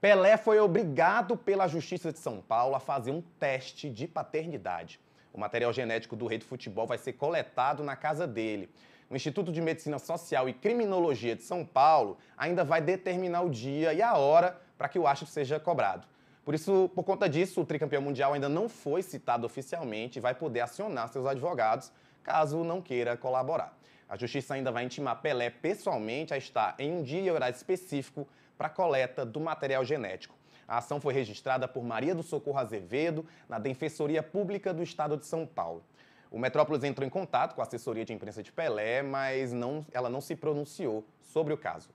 Pelé foi obrigado pela Justiça de São Paulo a fazer um teste de paternidade. O material genético do rei do futebol vai ser coletado na casa dele. O Instituto de Medicina Social e Criminologia de São Paulo ainda vai determinar o dia e a hora para que o ácido seja cobrado. Por isso, por conta disso, o tricampeão mundial ainda não foi citado oficialmente e vai poder acionar seus advogados caso não queira colaborar. A justiça ainda vai intimar Pelé pessoalmente a estar em um dia e horário específico para coleta do material genético. A ação foi registrada por Maria do Socorro Azevedo na Defensoria Pública do Estado de São Paulo. O Metrópolis entrou em contato com a assessoria de imprensa de Pelé, mas não, ela não se pronunciou sobre o caso.